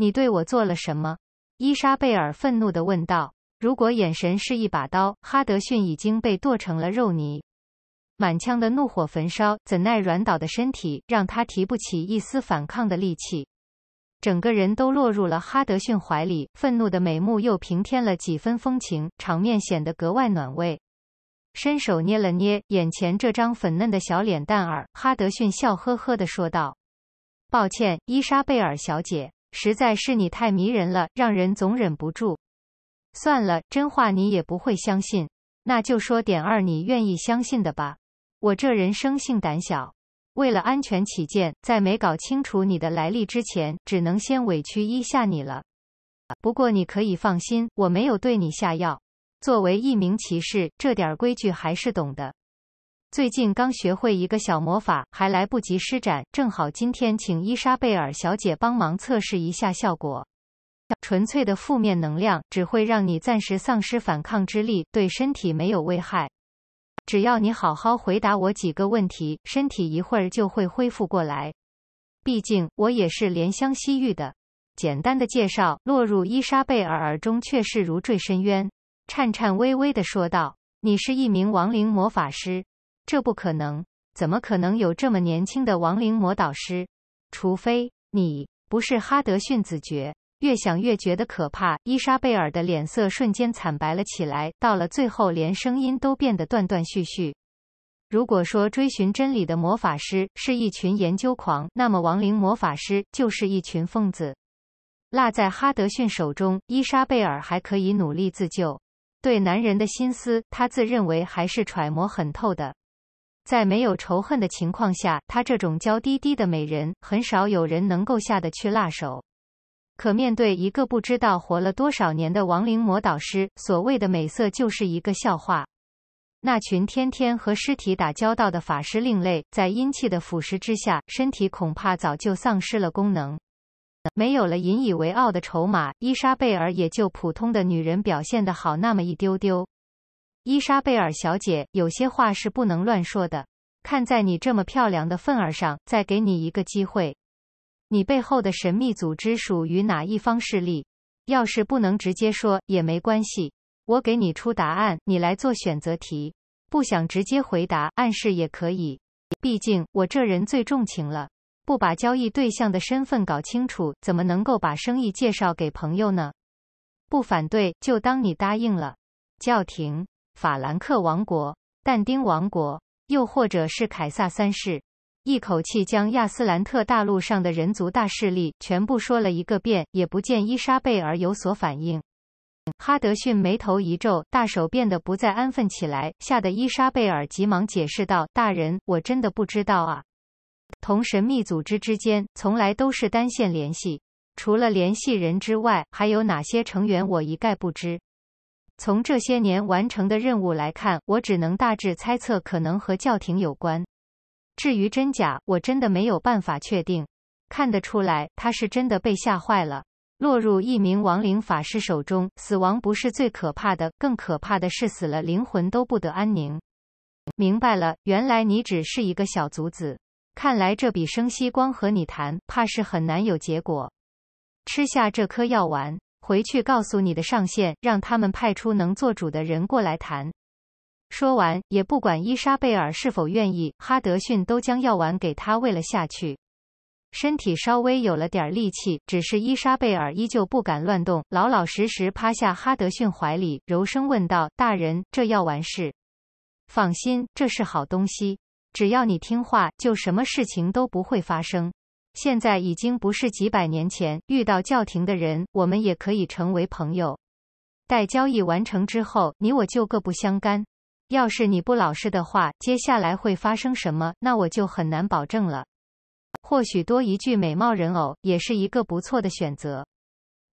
你对我做了什么？伊莎贝尔愤怒地问道。如果眼神是一把刀，哈德逊已经被剁成了肉泥，满腔的怒火焚烧，怎奈软倒的身体让他提不起一丝反抗的力气，整个人都落入了哈德逊怀里。愤怒的眉目又平添了几分风情，场面显得格外暖胃。伸手捏了捏眼前这张粉嫩的小脸蛋儿，哈德逊笑呵呵地说道：“抱歉，伊莎贝尔小姐。”实在是你太迷人了，让人总忍不住。算了，真话你也不会相信，那就说点二你愿意相信的吧。我这人生性胆小，为了安全起见，在没搞清楚你的来历之前，只能先委屈一下你了。不过你可以放心，我没有对你下药。作为一名骑士，这点规矩还是懂的。最近刚学会一个小魔法，还来不及施展，正好今天请伊莎贝尔小姐帮忙测试一下效果。纯粹的负面能量只会让你暂时丧失反抗之力，对身体没有危害。只要你好好回答我几个问题，身体一会儿就会恢复过来。毕竟我也是怜香惜玉的。简单的介绍落入伊莎贝尔耳中，却是如坠深渊，颤颤巍巍的说道：“你是一名亡灵魔法师。”这不可能！怎么可能有这么年轻的亡灵魔导师？除非你不是哈德逊子爵。越想越觉得可怕，伊莎贝尔的脸色瞬间惨白了起来，到了最后连声音都变得断断续续。如果说追寻真理的魔法师是一群研究狂，那么亡灵魔法师就是一群疯子。落在哈德逊手中，伊莎贝尔还可以努力自救。对男人的心思，他自认为还是揣摩很透的。在没有仇恨的情况下，她这种娇滴滴的美人，很少有人能够下得去辣手。可面对一个不知道活了多少年的亡灵魔导师，所谓的美色就是一个笑话。那群天天和尸体打交道的法师另类，在阴气的腐蚀之下，身体恐怕早就丧失了功能。没有了引以为傲的筹码，伊莎贝尔也就普通的女人表现得好那么一丢丢。伊莎贝尔小姐，有些话是不能乱说的。看在你这么漂亮的份儿上，再给你一个机会。你背后的神秘组织属于哪一方势力？要是不能直接说也没关系，我给你出答案，你来做选择题。不想直接回答，暗示也可以。毕竟我这人最重情了，不把交易对象的身份搞清楚，怎么能够把生意介绍给朋友呢？不反对，就当你答应了。叫停。法兰克王国、但丁王国，又或者是凯撒三世，一口气将亚斯兰特大陆上的人族大势力全部说了一个遍，也不见伊莎贝尔有所反应。哈德逊眉头一皱，大手变得不再安分起来，吓得伊莎贝尔急忙解释道：“大人，我真的不知道啊。同神秘组织之间从来都是单线联系，除了联系人之外，还有哪些成员，我一概不知。”从这些年完成的任务来看，我只能大致猜测，可能和教廷有关。至于真假，我真的没有办法确定。看得出来，他是真的被吓坏了，落入一名亡灵法师手中。死亡不是最可怕的，更可怕的是死了，灵魂都不得安宁。明白了，原来你只是一个小卒子。看来这笔生息光和你谈，怕是很难有结果。吃下这颗药丸。回去告诉你的上线，让他们派出能做主的人过来谈。说完，也不管伊莎贝尔是否愿意，哈德逊都将药丸给她喂了下去。身体稍微有了点力气，只是伊莎贝尔依旧不敢乱动，老老实实趴下哈德逊怀里，柔声问道：“大人，这药丸是？”“放心，这是好东西，只要你听话，就什么事情都不会发生。”现在已经不是几百年前遇到教廷的人，我们也可以成为朋友。待交易完成之后，你我就各不相干。要是你不老实的话，接下来会发生什么，那我就很难保证了。或许多一句美貌人偶也是一个不错的选择。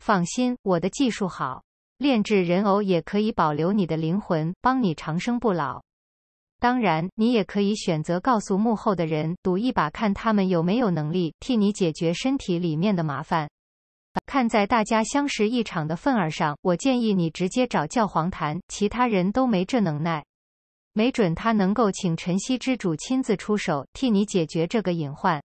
放心，我的技术好，炼制人偶也可以保留你的灵魂，帮你长生不老。当然，你也可以选择告诉幕后的人赌一把，看他们有没有能力替你解决身体里面的麻烦。看在大家相识一场的份儿上，我建议你直接找教皇谈，其他人都没这能耐。没准他能够请晨曦之主亲自出手替你解决这个隐患。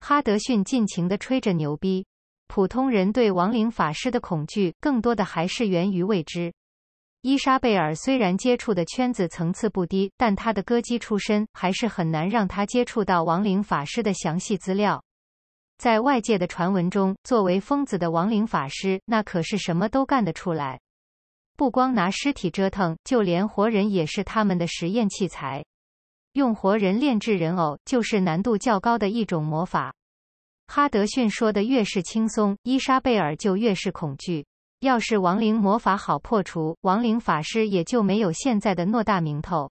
哈德逊尽情地吹着牛逼。普通人对亡灵法师的恐惧，更多的还是源于未知。伊莎贝尔虽然接触的圈子层次不低，但他的歌姬出身还是很难让他接触到亡灵法师的详细资料。在外界的传闻中，作为疯子的亡灵法师，那可是什么都干得出来。不光拿尸体折腾，就连活人也是他们的实验器材。用活人炼制人偶，就是难度较高的一种魔法。哈德逊说的越是轻松，伊莎贝尔就越是恐惧。要是亡灵魔法好破除，亡灵法师也就没有现在的偌大名头。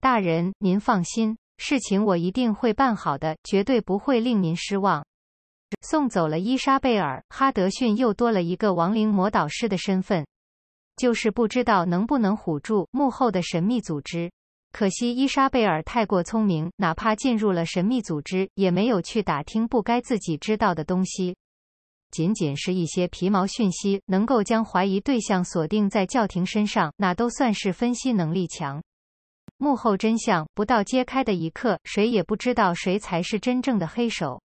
大人，您放心，事情我一定会办好的，绝对不会令您失望。送走了伊莎贝尔，哈德逊又多了一个亡灵魔导师的身份，就是不知道能不能唬住幕后的神秘组织。可惜伊莎贝尔太过聪明，哪怕进入了神秘组织，也没有去打听不该自己知道的东西。仅仅是一些皮毛讯息，能够将怀疑对象锁定在教廷身上，那都算是分析能力强。幕后真相不到揭开的一刻，谁也不知道谁才是真正的黑手。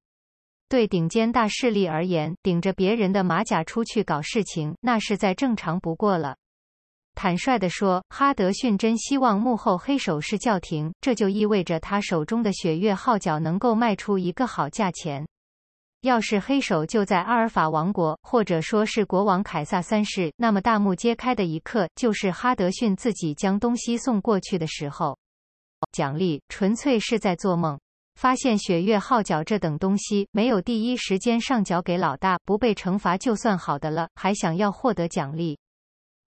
对顶尖大势力而言，顶着别人的马甲出去搞事情，那是再正常不过了。坦率地说，哈德逊真希望幕后黑手是教廷，这就意味着他手中的雪月号角能够卖出一个好价钱。要是黑手就在阿尔法王国，或者说是国王凯撒三世，那么大幕揭开的一刻就是哈德逊自己将东西送过去的时候。奖励纯粹是在做梦。发现雪月号角这等东西，没有第一时间上缴给老大，不被惩罚就算好的了，还想要获得奖励，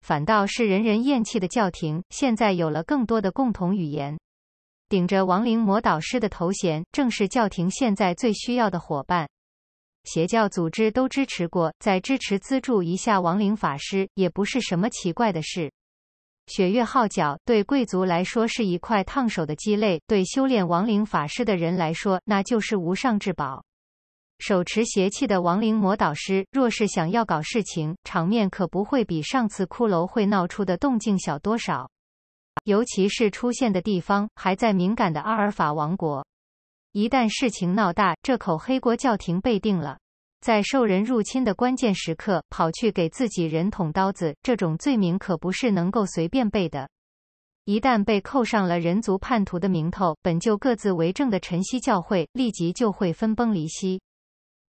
反倒是人人厌弃的教廷，现在有了更多的共同语言。顶着亡灵魔导师的头衔，正是教廷现在最需要的伙伴。邪教组织都支持过，再支持资助一下亡灵法师也不是什么奇怪的事。雪月号角对贵族来说是一块烫手的鸡肋，对修炼亡灵法师的人来说那就是无上至宝。手持邪气的亡灵魔导师，若是想要搞事情，场面可不会比上次骷髅会闹出的动静小多少。尤其是出现的地方还在敏感的阿尔法王国。一旦事情闹大，这口黑锅教廷背定了。在受人入侵的关键时刻，跑去给自己人捅刀子，这种罪名可不是能够随便背的。一旦被扣上了人族叛徒的名头，本就各自为政的晨曦教会立即就会分崩离析。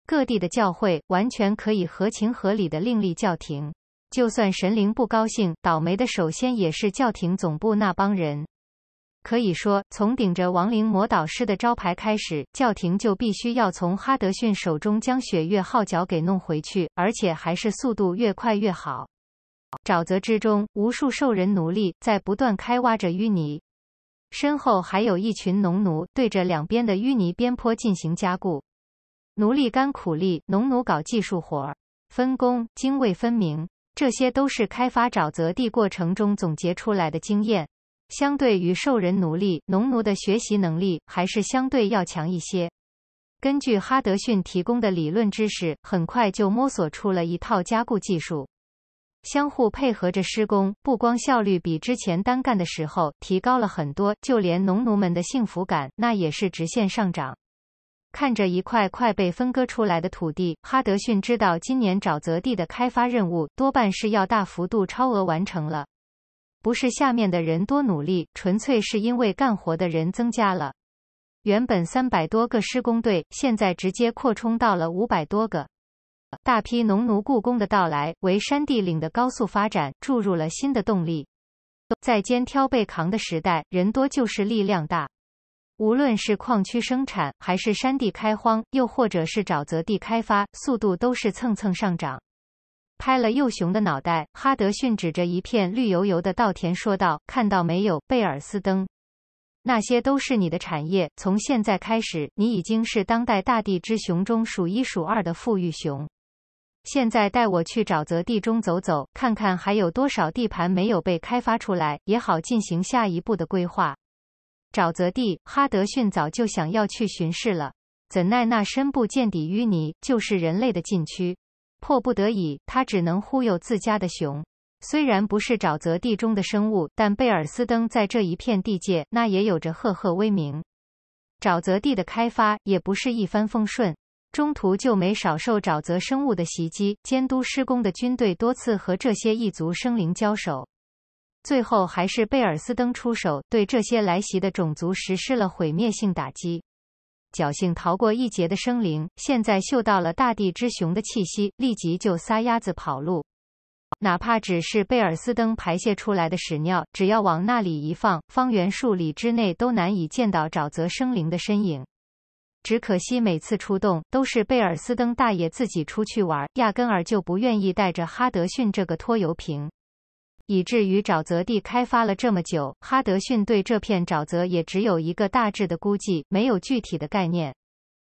各地的教会完全可以合情合理的另立教廷，就算神灵不高兴，倒霉的首先也是教廷总部那帮人。可以说，从顶着亡灵魔导师的招牌开始，教廷就必须要从哈德逊手中将雪月号角给弄回去，而且还是速度越快越好。沼泽之中，无数兽人奴隶在不断开挖着淤泥，身后还有一群农奴对着两边的淤泥边坡进行加固。奴隶干苦力，农奴搞技术活儿，分工泾渭分明，这些都是开发沼泽地过程中总结出来的经验。相对于兽人奴隶，农奴的学习能力还是相对要强一些。根据哈德逊提供的理论知识，很快就摸索出了一套加固技术，相互配合着施工，不光效率比之前单干的时候提高了很多，就连农奴们的幸福感那也是直线上涨。看着一块块被分割出来的土地，哈德逊知道，今年沼泽地的开发任务多半是要大幅度超额完成了。不是下面的人多努力，纯粹是因为干活的人增加了。原本三百多个施工队，现在直接扩充到了五百多个。大批农奴雇工的到来，为山地岭的高速发展注入了新的动力。在肩挑背扛的时代，人多就是力量大。无论是矿区生产，还是山地开荒，又或者是沼泽地开发，速度都是蹭蹭上涨。拍了幼熊的脑袋，哈德逊指着一片绿油油的稻田说道：“看到没有，贝尔斯登？那些都是你的产业。从现在开始，你已经是当代大地之熊中数一数二的富裕熊。现在带我去沼泽地中走走，看看还有多少地盘没有被开发出来，也好进行下一步的规划。”沼泽地，哈德逊早就想要去巡视了，怎奈那深不见底淤泥就是人类的禁区。迫不得已，他只能忽悠自家的熊。虽然不是沼泽地中的生物，但贝尔斯登在这一片地界那也有着赫赫威名。沼泽地的开发也不是一帆风顺，中途就没少受沼泽生物的袭击。监督施工的军队多次和这些异族生灵交手，最后还是贝尔斯登出手，对这些来袭的种族实施了毁灭性打击。侥幸逃过一劫的生灵，现在嗅到了大地之熊的气息，立即就撒丫子跑路。哪怕只是贝尔斯登排泄出来的屎尿，只要往那里一放，方圆数里之内都难以见到沼泽生灵的身影。只可惜每次出动都是贝尔斯登大爷自己出去玩，压根儿就不愿意带着哈德逊这个拖油瓶。以至于沼泽地开发了这么久，哈德逊对这片沼泽也只有一个大致的估计，没有具体的概念。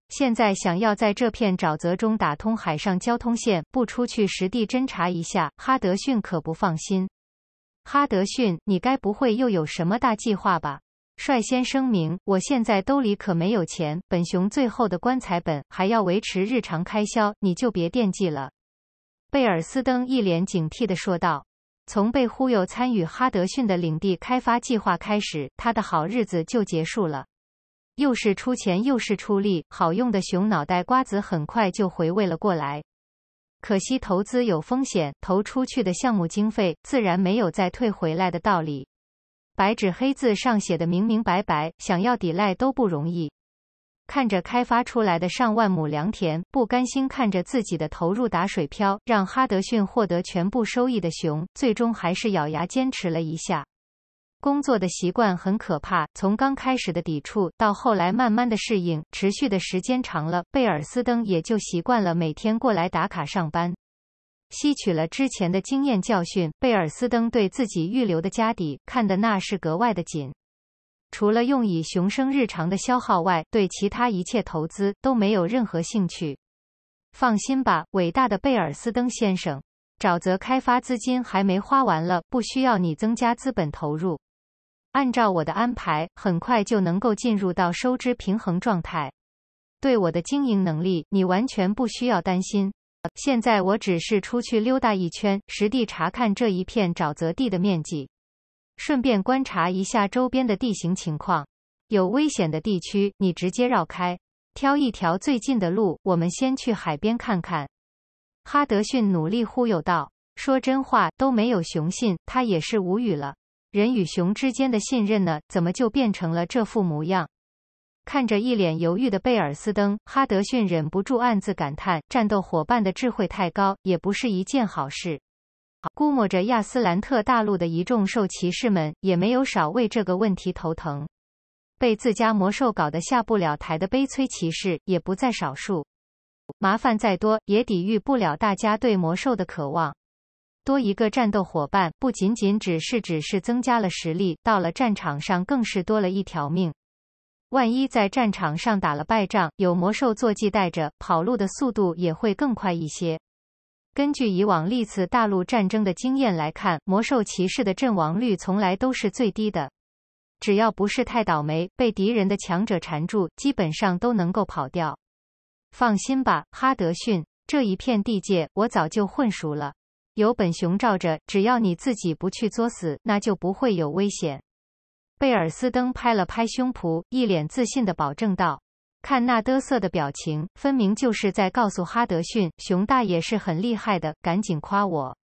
现在想要在这片沼泽中打通海上交通线，不出去实地侦查一下，哈德逊可不放心。哈德逊，你该不会又有什么大计划吧？率先声明，我现在兜里可没有钱，本熊最后的棺材本还要维持日常开销，你就别惦记了。贝尔斯登一脸警惕地说道。从被忽悠参与哈德逊的领地开发计划开始，他的好日子就结束了。又是出钱又是出力，好用的熊脑袋瓜子很快就回味了过来。可惜投资有风险，投出去的项目经费自然没有再退回来的道理。白纸黑字上写的明明白白，想要抵赖都不容易。看着开发出来的上万亩良田，不甘心看着自己的投入打水漂，让哈德逊获得全部收益的熊，最终还是咬牙坚持了一下。工作的习惯很可怕，从刚开始的抵触到后来慢慢的适应，持续的时间长了，贝尔斯登也就习惯了每天过来打卡上班。吸取了之前的经验教训，贝尔斯登对自己预留的家底看的那是格外的紧。除了用以雄生日常的消耗外，对其他一切投资都没有任何兴趣。放心吧，伟大的贝尔斯登先生，沼泽开发资金还没花完了，不需要你增加资本投入。按照我的安排，很快就能够进入到收支平衡状态。对我的经营能力，你完全不需要担心。现在我只是出去溜达一圈，实地查看这一片沼泽地的面积。顺便观察一下周边的地形情况，有危险的地区你直接绕开，挑一条最近的路。我们先去海边看看。哈德逊努力忽悠道：“说真话都没有，雄信他也是无语了。人与熊之间的信任呢，怎么就变成了这副模样？”看着一脸犹豫的贝尔斯登，哈德逊忍不住暗自感叹：“战斗伙伴的智慧太高，也不是一件好事。”估摸着亚斯兰特大陆的一众兽骑士们也没有少为这个问题头疼，被自家魔兽搞得下不了台的悲催骑士也不在少数。麻烦再多也抵御不了大家对魔兽的渴望。多一个战斗伙伴，不仅仅只是只是增加了实力，到了战场上更是多了一条命。万一在战场上打了败仗，有魔兽坐骑带着，跑路的速度也会更快一些。根据以往历次大陆战争的经验来看，魔兽骑士的阵亡率从来都是最低的。只要不是太倒霉，被敌人的强者缠住，基本上都能够跑掉。放心吧，哈德逊，这一片地界我早就混熟了，有本熊罩着，只要你自己不去作死，那就不会有危险。贝尔斯登拍了拍胸脯，一脸自信的保证道。看那嘚瑟的表情，分明就是在告诉哈德逊，熊大爷是很厉害的，赶紧夸我。